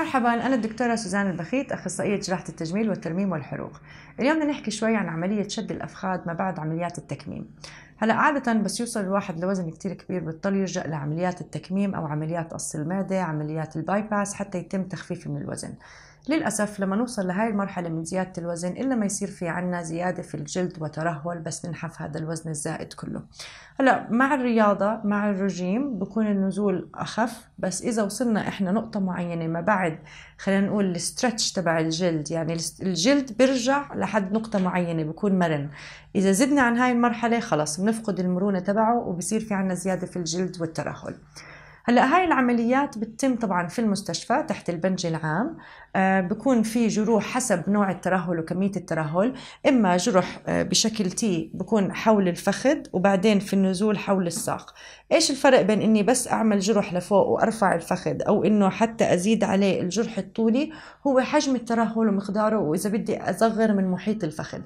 مرحبا أنا الدكتورة سوزان البخيت أخصائية جراحة التجميل والترميم والحروق اليوم بدنا نحكي شوي عن عملية شد الأفخاذ ما بعد عمليات التكميم هلا عادة بس يوصل الواحد لوزن كتير كبير بيضطر يلجأ لعمليات التكميم أو عمليات قص المعدة عمليات الباي باس حتى يتم تخفيفه من الوزن للأسف لما نوصل لهاي المرحلة من زيادة الوزن إلا ما يصير في عنا زيادة في الجلد وترهل بس ننحف هذا الوزن الزائد كله هلا مع الرياضة مع الرجيم بكون النزول أخف بس إذا وصلنا إحنا نقطة معينة ما بعد خلينا نقول الاسترتش تبع الجلد يعني الجلد بيرجع لحد نقطة معينة بكون مرن إذا زدنا عن هاي المرحلة خلص بنفقد المرونة تبعه وبصير في عنا زيادة في الجلد والترهل هلا هاي العمليات بتتم طبعا في المستشفى تحت البنج العام آه بكون في جروح حسب نوع الترهل وكميه الترهل اما جرح آه بشكل تي بكون حول الفخذ وبعدين في النزول حول الساق ايش الفرق بين اني بس اعمل جرح لفوق وارفع الفخذ او انه حتى ازيد عليه الجرح الطولي هو حجم الترهل ومقداره واذا بدي اصغر من محيط الفخذ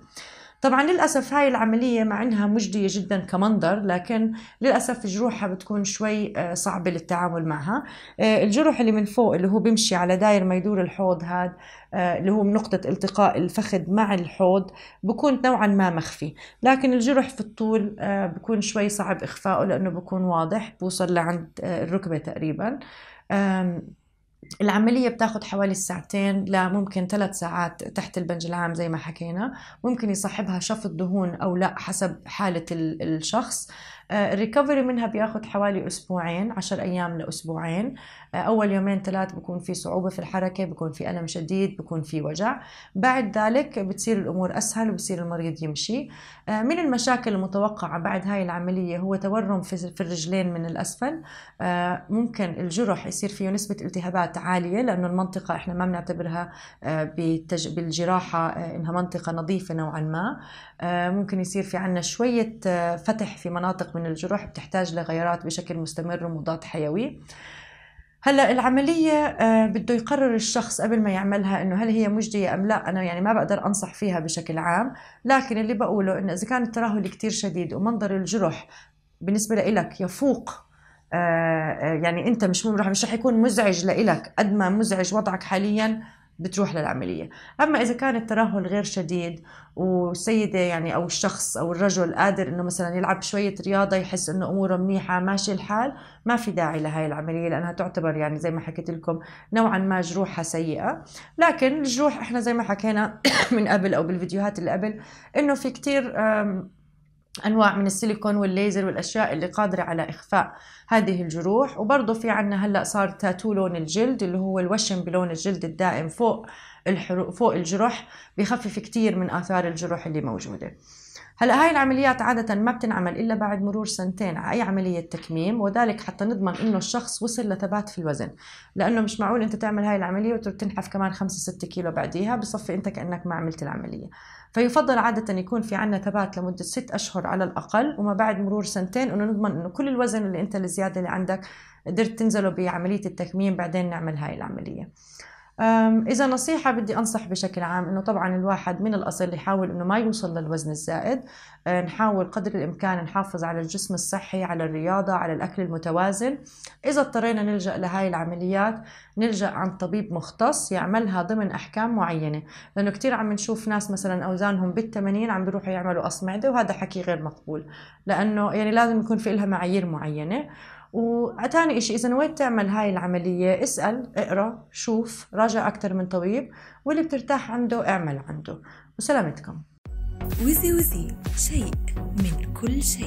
طبعا للاسف هاي العمليه مع انها مجديه جدا كمنظر لكن للاسف جروحها بتكون شوي آه، صعبه للتعامل معها آه، الجرح اللي من فوق اللي هو بيمشي على داير ما يدور الحوض هذا آه، اللي هو نقطة التقاء الفخذ مع الحوض بكون نوعا ما مخفي لكن الجرح في الطول بكون شوي صعب إخفائه لأنه بكون واضح بوصل لعند الركبة تقريبا العملية بتاخد حوالي ساعتين لممكن ثلاث ساعات تحت البنج العام زي ما حكينا ممكن يصاحبها شفط دهون أو لا حسب حالة الشخص آه، الريكفري منها بياخد حوالي أسبوعين عشر أيام لأسبوعين آه، أول يومين ثلاث بكون في صعوبة في الحركة بكون في ألم شديد بكون في وجع بعد ذلك بتصير الأمور أسهل وبصير المريض يمشي آه، من المشاكل المتوقعة بعد هاي العملية هو تورم في الرجلين من الأسفل ممكن الجرح يصير فيه نسبة التهابات كميات عاليه لانه المنطقه احنا ما بنعتبرها آه، بالجراحه آه، انها منطقه نظيفه نوعا ما آه، ممكن يصير في عندنا شويه فتح في مناطق من الجروح بتحتاج لغيرات بشكل مستمر ومضاد حيوي هلا العملية بده يقرر الشخص قبل ما يعملها انه هل هي مجدية ام لا انا يعني ما بقدر انصح فيها بشكل عام لكن اللي بقوله انه اذا كان الترهل كتير شديد ومنظر الجرح بالنسبة لك يفوق آه، آه، يعني انت مش مش رح يكون مزعج لإلك قد ما مزعج وضعك حاليا بتروح للعملية أما إذا كان الترهل غير شديد والسيدة يعني أو الشخص أو الرجل قادر أنه مثلا يلعب شوية رياضة يحس أنه أموره منيحة ماشي الحال ما في داعي لهاي العملية لأنها تعتبر يعني زي ما حكيت لكم نوعا ما جروحها سيئة لكن الجروح إحنا زي ما حكينا من قبل أو بالفيديوهات اللي قبل أنه في كتير انواع من السيليكون والليزر والاشياء اللي قادره على اخفاء هذه الجروح وبرضه في عنا هلا صار تاتو لون الجلد اللي هو الوشم بلون الجلد الدائم فوق الحرو... فوق الجرح بخفف كتير من اثار الجروح اللي موجوده هلا هاي العمليات عادة ما بتنعمل إلا بعد مرور سنتين على أي عملية تكميم وذلك حتى نضمن إنه الشخص وصل لثبات في الوزن لأنه مش معقول أنت تعمل هاي العملية وتنحف كمان 5 6 كيلو بعديها بصفي أنت كأنك ما عملت العملية فيفضل عادة يكون في عنا ثبات لمدة 6 أشهر على الأقل وما بعد مرور سنتين إنه نضمن إنه كل الوزن اللي أنت الزيادة اللي عندك قدرت تنزله بعملية التكميم بعدين نعمل هاي العملية إذا نصيحة بدي أنصح بشكل عام إنه طبعا الواحد من الأصل يحاول إنه ما يوصل للوزن الزائد أه، نحاول قدر الإمكان نحافظ على الجسم الصحي على الرياضة على الأكل المتوازن إذا اضطرينا نلجأ لهاي العمليات نلجأ عن طبيب مختص يعملها ضمن أحكام معينة لأنه كتير عم نشوف ناس مثلا أوزانهم بالثمانين عم بيروحوا يعملوا أصمعدة وهذا حكي غير مقبول لأنه يعني لازم يكون في لها معايير معينة وثاني شيء إذا نويت تعمل هاي العملية اسأل اقرأ شوف راجع أكثر من طبيب واللي بترتاح عنده اعمل عنده وسلامتكم وزي وزي شيء من كل شيء